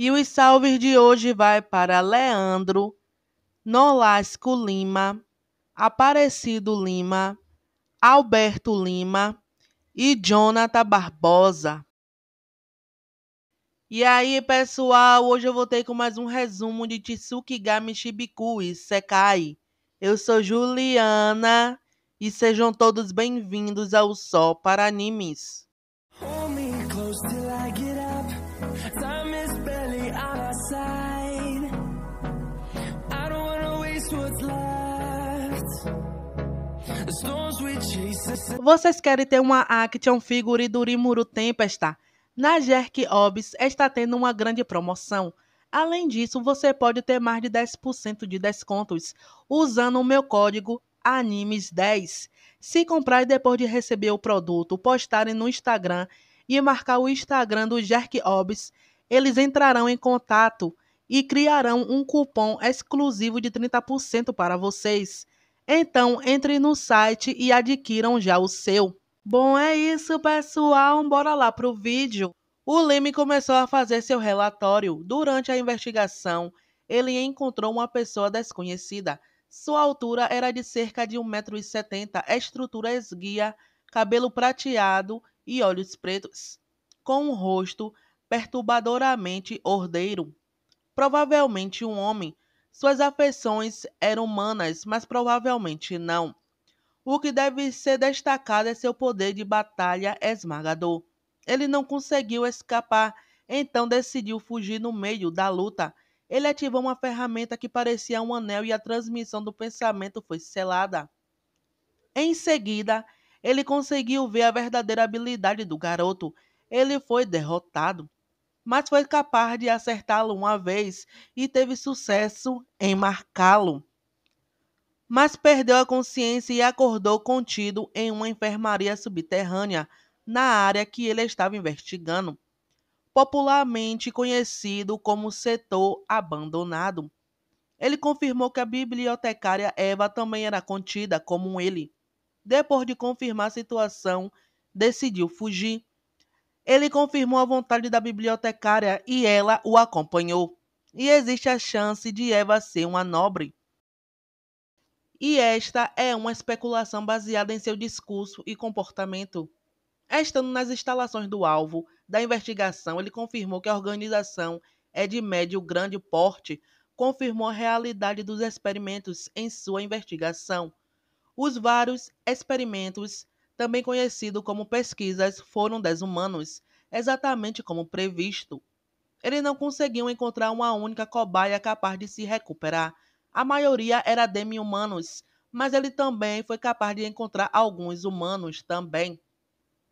E os salves de hoje vai para Leandro, Nolasco Lima, Aparecido Lima, Alberto Lima e Jonathan Barbosa. E aí, pessoal, hoje eu voltei com mais um resumo de Tsukigami Shibikui Sekai. Eu sou Juliana e sejam todos bem-vindos ao Só para Animes. Vocês querem ter uma action figure do Rimuru Tempesta? Na Jerk Obs está tendo uma grande promoção. Além disso, você pode ter mais de 10% de descontos usando o meu código ANIMES10. Se comprar depois de receber o produto, postarem no Instagram e marcar o Instagram do Jerk Obs, eles entrarão em contato e criarão um cupom exclusivo de 30% para vocês. Então, entre no site e adquiram já o seu. Bom, é isso, pessoal. Bora lá pro vídeo. O Leme começou a fazer seu relatório. Durante a investigação, ele encontrou uma pessoa desconhecida. Sua altura era de cerca de 1,70m, estrutura esguia, cabelo prateado e olhos pretos, com um rosto perturbadoramente ordeiro. Provavelmente um homem, suas afeições eram humanas, mas provavelmente não. O que deve ser destacado é seu poder de batalha esmagador. Ele não conseguiu escapar, então decidiu fugir no meio da luta. Ele ativou uma ferramenta que parecia um anel e a transmissão do pensamento foi selada. Em seguida, ele conseguiu ver a verdadeira habilidade do garoto. Ele foi derrotado mas foi capaz de acertá-lo uma vez e teve sucesso em marcá-lo. Mas perdeu a consciência e acordou contido em uma enfermaria subterrânea na área que ele estava investigando, popularmente conhecido como setor abandonado. Ele confirmou que a bibliotecária Eva também era contida como ele. Depois de confirmar a situação, decidiu fugir. Ele confirmou a vontade da bibliotecária e ela o acompanhou. E existe a chance de Eva ser uma nobre. E esta é uma especulação baseada em seu discurso e comportamento. Estando nas instalações do alvo da investigação, ele confirmou que a organização é de médio grande porte, confirmou a realidade dos experimentos em sua investigação. Os vários experimentos também conhecido como pesquisas, foram desumanos, exatamente como previsto. Ele não conseguiu encontrar uma única cobaia capaz de se recuperar. A maioria era demi-humanos, mas ele também foi capaz de encontrar alguns humanos também.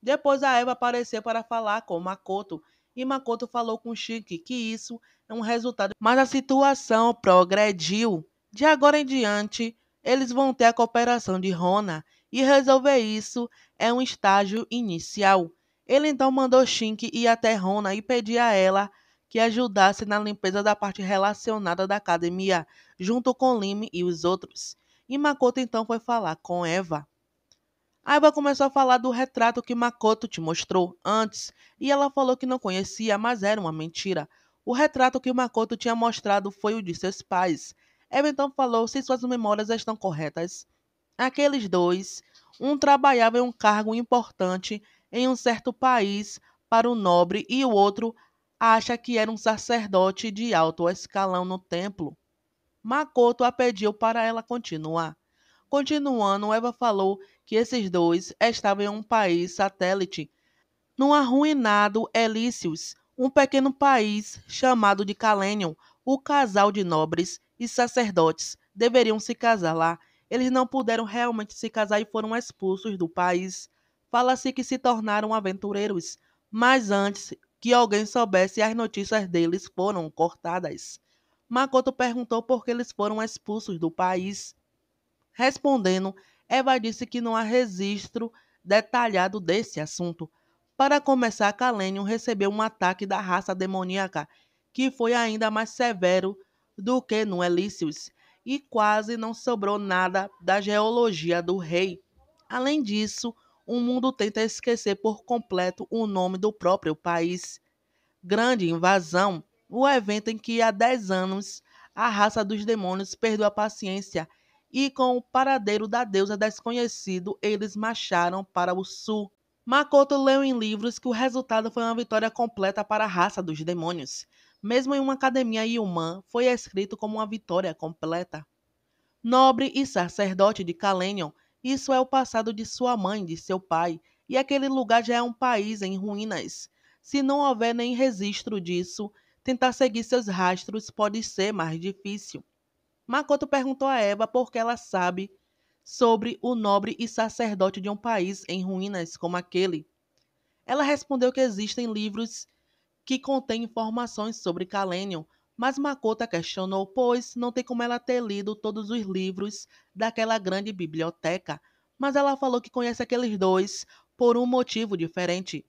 Depois a Eva apareceu para falar com Makoto, e Makoto falou com Chique que isso é um resultado, mas a situação progrediu. De agora em diante, eles vão ter a cooperação de Rona e resolver isso é um estágio inicial. Ele então mandou Shink ir até Rona e pedir a ela que ajudasse na limpeza da parte relacionada da academia, junto com Lime e os outros. E Makoto então foi falar com Eva. A Eva começou a falar do retrato que Makoto te mostrou antes, e ela falou que não conhecia, mas era uma mentira. O retrato que Makoto tinha mostrado foi o de seus pais. Eva então falou se suas memórias estão corretas Aqueles dois, um trabalhava em um cargo importante em um certo país para o nobre e o outro acha que era um sacerdote de alto escalão no templo. Makoto a pediu para ela continuar. Continuando, Eva falou que esses dois estavam em um país satélite, num arruinado Elícios, um pequeno país chamado de Calênion. O casal de nobres e sacerdotes deveriam se casar lá eles não puderam realmente se casar e foram expulsos do país. Fala-se que se tornaram aventureiros, mas antes que alguém soubesse, as notícias deles foram cortadas. Makoto perguntou por que eles foram expulsos do país. Respondendo, Eva disse que não há registro detalhado desse assunto. Para começar, Kalenium recebeu um ataque da raça demoníaca, que foi ainda mais severo do que no Elíseus e quase não sobrou nada da geologia do rei. Além disso, o mundo tenta esquecer por completo o nome do próprio país. Grande Invasão, o evento em que há 10 anos a raça dos demônios perdeu a paciência e com o paradeiro da deusa desconhecido, eles marcharam para o sul. Makoto leu em livros que o resultado foi uma vitória completa para a raça dos demônios mesmo em uma academia Yumã, foi escrito como uma vitória completa. Nobre e sacerdote de Calenion, isso é o passado de sua mãe, de seu pai, e aquele lugar já é um país em ruínas. Se não houver nem registro disso, tentar seguir seus rastros pode ser mais difícil. Makoto perguntou a Eva por que ela sabe sobre o nobre e sacerdote de um país em ruínas como aquele. Ela respondeu que existem livros que contém informações sobre Calênion, mas Makota questionou, pois não tem como ela ter lido todos os livros daquela grande biblioteca, mas ela falou que conhece aqueles dois por um motivo diferente.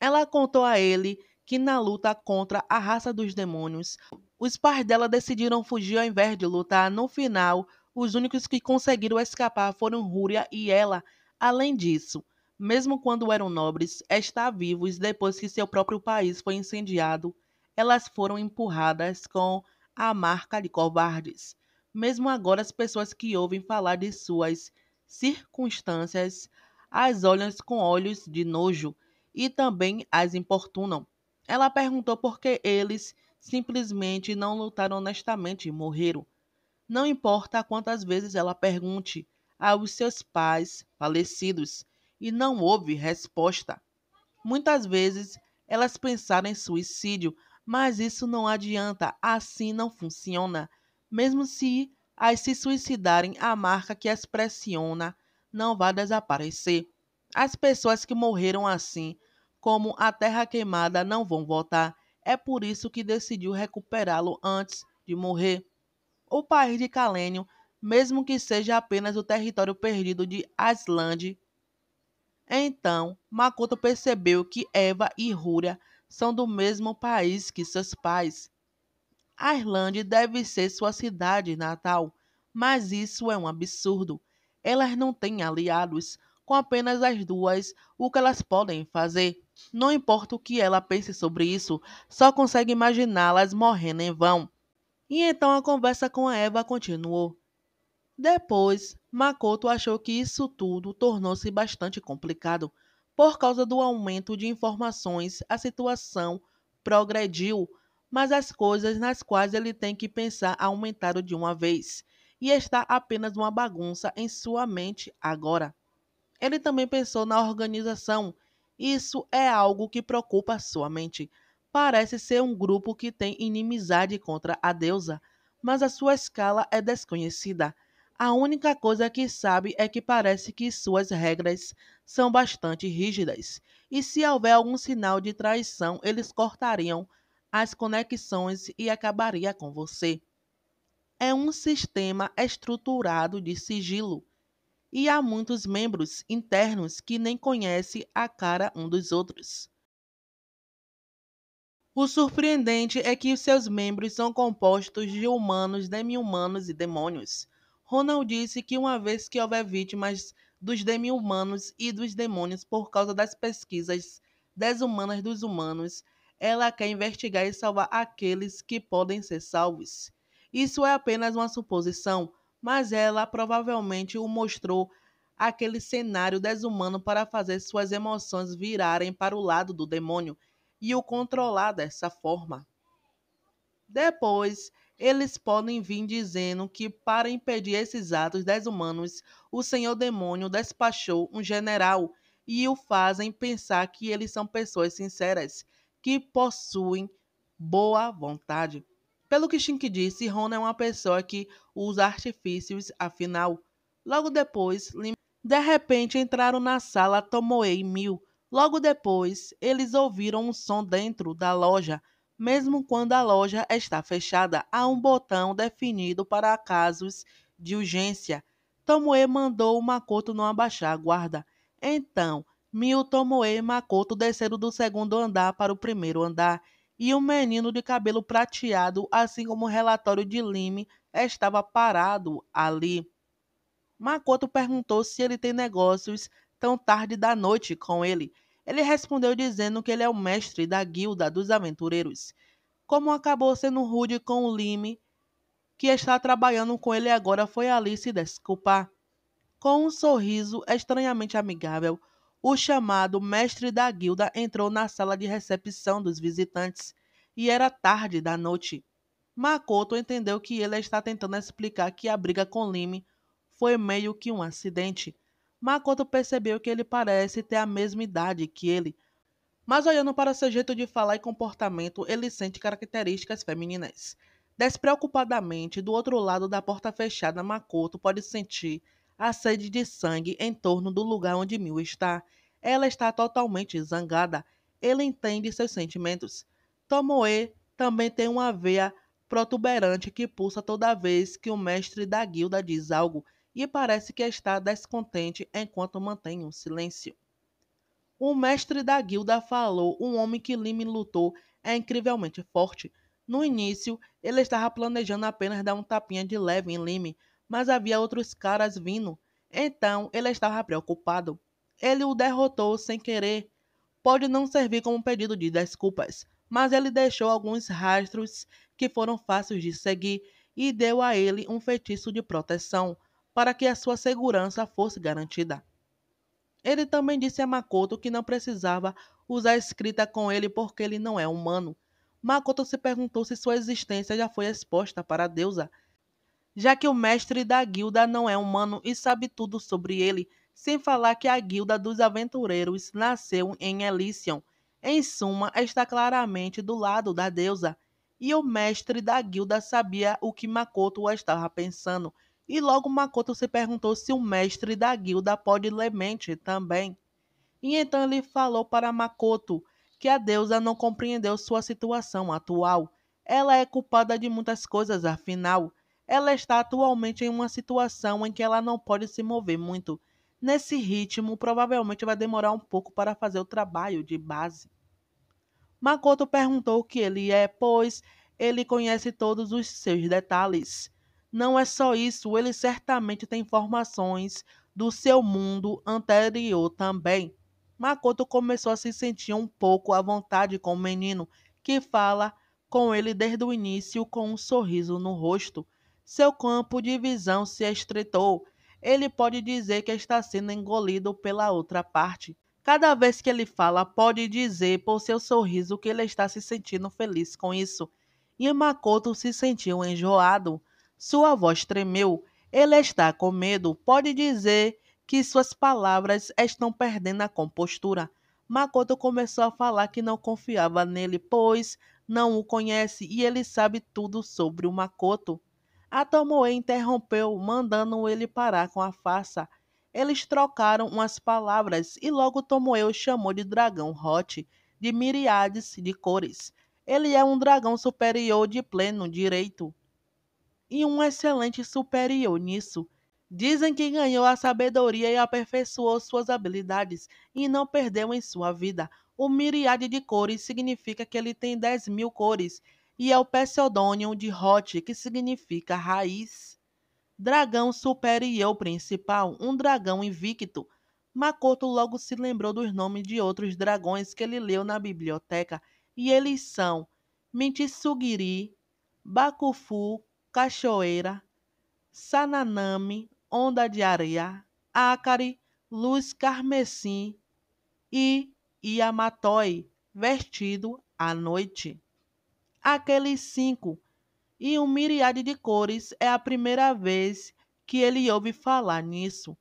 Ela contou a ele que na luta contra a raça dos demônios, os pais dela decidiram fugir ao invés de lutar. No final, os únicos que conseguiram escapar foram Rúria e ela. Além disso, mesmo quando eram nobres, é está vivos depois que seu próprio país foi incendiado, elas foram empurradas com a marca de covardes. Mesmo agora, as pessoas que ouvem falar de suas circunstâncias as olham com olhos de nojo e também as importunam. Ela perguntou por que eles simplesmente não lutaram honestamente e morreram. Não importa quantas vezes ela pergunte aos seus pais falecidos e não houve resposta. Muitas vezes elas pensaram em suicídio, mas isso não adianta, assim não funciona. Mesmo se as se suicidarem, a marca que as pressiona não vai desaparecer. As pessoas que morreram assim, como a terra queimada, não vão voltar. É por isso que decidiu recuperá-lo antes de morrer. O país de Calênio, mesmo que seja apenas o território perdido de Asland, então, Makoto percebeu que Eva e Rúria são do mesmo país que seus pais. A Irlanda deve ser sua cidade natal, mas isso é um absurdo. Elas não têm aliados. Com apenas as duas, o que elas podem fazer? Não importa o que ela pense sobre isso, só consegue imaginá-las morrendo em vão. E então a conversa com a Eva continuou. Depois, Makoto achou que isso tudo tornou-se bastante complicado por causa do aumento de informações. A situação progrediu, mas as coisas nas quais ele tem que pensar aumentaram de uma vez e está apenas uma bagunça em sua mente agora. Ele também pensou na organização. Isso é algo que preocupa sua mente. Parece ser um grupo que tem inimizade contra a deusa, mas a sua escala é desconhecida. A única coisa que sabe é que parece que suas regras são bastante rígidas, e se houver algum sinal de traição, eles cortariam as conexões e acabaria com você. É um sistema estruturado de sigilo, e há muitos membros internos que nem conhecem a cara um dos outros. O surpreendente é que seus membros são compostos de humanos, demi-humanos e demônios Ronald disse que uma vez que houver vítimas dos demi-humanos e dos demônios por causa das pesquisas desumanas dos humanos, ela quer investigar e salvar aqueles que podem ser salvos. Isso é apenas uma suposição, mas ela provavelmente o mostrou aquele cenário desumano para fazer suas emoções virarem para o lado do demônio e o controlar dessa forma. Depois, eles podem vir dizendo que, para impedir esses atos desumanos, o senhor demônio despachou um general e o fazem pensar que eles são pessoas sinceras, que possuem boa vontade. Pelo que Shink disse, Ron é uma pessoa que usa artifícios, afinal. Logo depois, Lim... de repente entraram na sala Tomoe Mil. Logo depois, eles ouviram um som dentro da loja mesmo quando a loja está fechada, há um botão definido para casos de urgência. Tomoe mandou Makoto não abaixar a guarda. Então, Mil, Tomoe e Makoto desceram do segundo andar para o primeiro andar, e o um menino de cabelo prateado, assim como o relatório de Lime, estava parado ali. Makoto perguntou se ele tem negócios tão tarde da noite com ele. Ele respondeu dizendo que ele é o mestre da guilda dos aventureiros. Como acabou sendo rude com o Lime, que está trabalhando com ele agora, foi ali se desculpar. Com um sorriso estranhamente amigável, o chamado mestre da guilda entrou na sala de recepção dos visitantes e era tarde da noite. Makoto entendeu que ele está tentando explicar que a briga com Lime foi meio que um acidente Makoto percebeu que ele parece ter a mesma idade que ele, mas olhando para seu jeito de falar e comportamento, ele sente características femininas. Despreocupadamente, do outro lado da porta fechada, Makoto pode sentir a sede de sangue em torno do lugar onde Mil está. Ela está totalmente zangada. Ele entende seus sentimentos. Tomoe também tem uma veia protuberante que pulsa toda vez que o mestre da guilda diz algo e parece que está descontente enquanto mantém um silêncio. O mestre da guilda falou um homem que Lime lutou é incrivelmente forte. No início, ele estava planejando apenas dar um tapinha de leve em Lime, mas havia outros caras vindo, então ele estava preocupado. Ele o derrotou sem querer. Pode não servir como pedido de desculpas, mas ele deixou alguns rastros que foram fáceis de seguir e deu a ele um feitiço de proteção para que a sua segurança fosse garantida. Ele também disse a Makoto que não precisava usar escrita com ele porque ele não é humano. Makoto se perguntou se sua existência já foi exposta para a deusa, já que o mestre da guilda não é humano e sabe tudo sobre ele, sem falar que a guilda dos aventureiros nasceu em Elysium. Em suma, está claramente do lado da deusa. E o mestre da guilda sabia o que Makoto estava pensando e logo Makoto se perguntou se o mestre da guilda pode ler mente também. E então ele falou para Makoto que a deusa não compreendeu sua situação atual. Ela é culpada de muitas coisas, afinal. Ela está atualmente em uma situação em que ela não pode se mover muito. Nesse ritmo, provavelmente vai demorar um pouco para fazer o trabalho de base. Makoto perguntou o que ele é, pois ele conhece todos os seus detalhes. Não é só isso, ele certamente tem informações do seu mundo anterior também. Makoto começou a se sentir um pouco à vontade com o menino, que fala com ele desde o início com um sorriso no rosto. Seu campo de visão se estreitou. Ele pode dizer que está sendo engolido pela outra parte. Cada vez que ele fala, pode dizer por seu sorriso que ele está se sentindo feliz com isso. E Makoto se sentiu enjoado. Sua voz tremeu. Ele está com medo. Pode dizer que suas palavras estão perdendo a compostura. Makoto começou a falar que não confiava nele, pois não o conhece e ele sabe tudo sobre o Makoto. A Tomoe interrompeu, mandando ele parar com a farsa. Eles trocaram umas palavras e logo Tomoe o chamou de dragão hot, de miriades de cores. Ele é um dragão superior de pleno direito e um excelente superior nisso. Dizem que ganhou a sabedoria e aperfeiçoou suas habilidades e não perdeu em sua vida. O miriade de cores significa que ele tem 10 mil cores e é o pseudônimo de Hot, que significa raiz. Dragão superior principal, um dragão invicto. Makoto logo se lembrou dos nomes de outros dragões que ele leu na biblioteca e eles são Mitsugiri, Bakufu, Cachoeira, Sananame, Onda de Areia, Acari, Luz Carmesim e Yamatoi, vestido à noite. Aqueles cinco e um miríade de cores é a primeira vez que ele ouve falar nisso.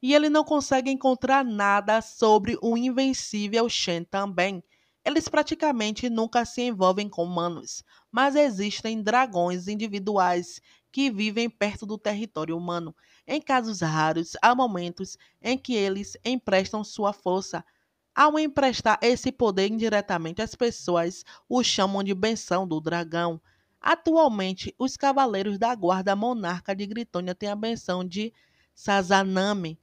E ele não consegue encontrar nada sobre o invencível Shen também. Eles praticamente nunca se envolvem com humanos, mas existem dragões individuais que vivem perto do território humano. Em casos raros, há momentos em que eles emprestam sua força. Ao emprestar esse poder indiretamente às pessoas, o chamam de benção do dragão. Atualmente, os cavaleiros da guarda monarca de Gritônia têm a benção de Sazanami.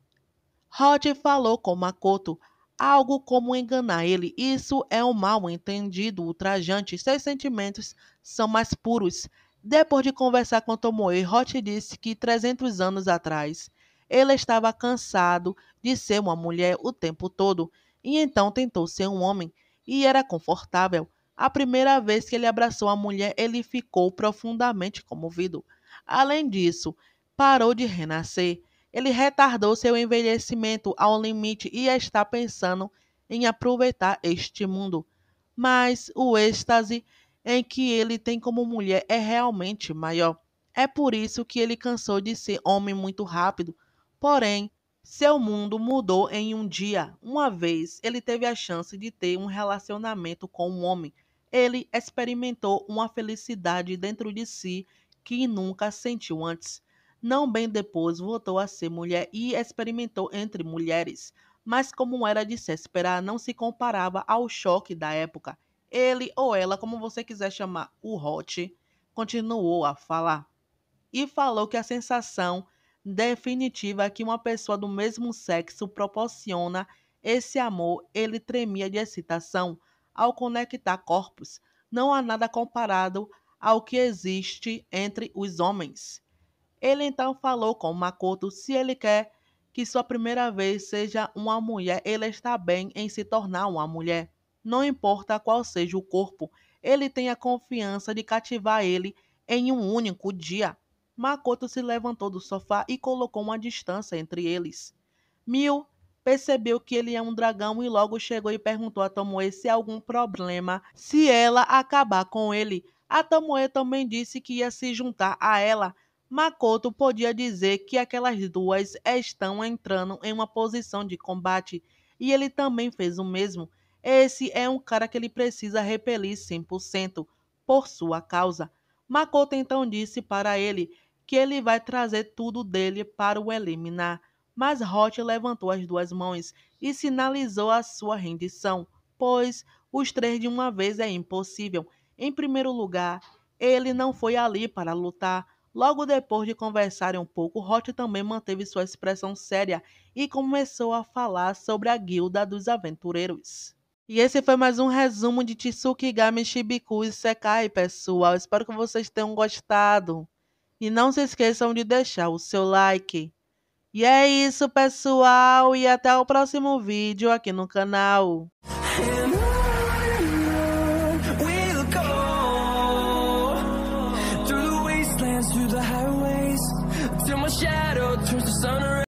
Hot falou com Makoto algo como enganar ele. Isso é um mal entendido, ultrajante. Seus sentimentos são mais puros. Depois de conversar com Tomoe, Hot disse que 300 anos atrás ele estava cansado de ser uma mulher o tempo todo e então tentou ser um homem e era confortável. A primeira vez que ele abraçou a mulher, ele ficou profundamente comovido. Além disso, parou de renascer. Ele retardou seu envelhecimento ao limite e está pensando em aproveitar este mundo. Mas o êxtase em que ele tem como mulher é realmente maior. É por isso que ele cansou de ser homem muito rápido. Porém, seu mundo mudou em um dia. Uma vez ele teve a chance de ter um relacionamento com um homem. Ele experimentou uma felicidade dentro de si que nunca sentiu antes. Não bem depois voltou a ser mulher e experimentou entre mulheres, mas como era de se esperar, não se comparava ao choque da época. Ele ou ela, como você quiser chamar, o Hot, continuou a falar. E falou que a sensação definitiva é que uma pessoa do mesmo sexo proporciona esse amor, ele tremia de excitação ao conectar corpos. Não há nada comparado ao que existe entre os homens. Ele então falou com Makoto se ele quer que sua primeira vez seja uma mulher, ele está bem em se tornar uma mulher. Não importa qual seja o corpo, ele tem a confiança de cativar ele em um único dia. Makoto se levantou do sofá e colocou uma distância entre eles. Mil percebeu que ele é um dragão e logo chegou e perguntou a Tomoe se há algum problema se ela acabar com ele. A Tomoe também disse que ia se juntar a ela Makoto podia dizer que aquelas duas estão entrando em uma posição de combate e ele também fez o mesmo. Esse é um cara que ele precisa repelir 100% por sua causa. Makoto então disse para ele que ele vai trazer tudo dele para o eliminar, mas Hot levantou as duas mãos e sinalizou a sua rendição, pois os três de uma vez é impossível. Em primeiro lugar, ele não foi ali para lutar, Logo depois de conversarem um pouco, Roth também manteve sua expressão séria e começou a falar sobre a Guilda dos Aventureiros. E esse foi mais um resumo de Tsukigami Shibiku e Sekai, pessoal. Espero que vocês tenham gostado. E não se esqueçam de deixar o seu like. E é isso, pessoal, e até o próximo vídeo aqui no canal.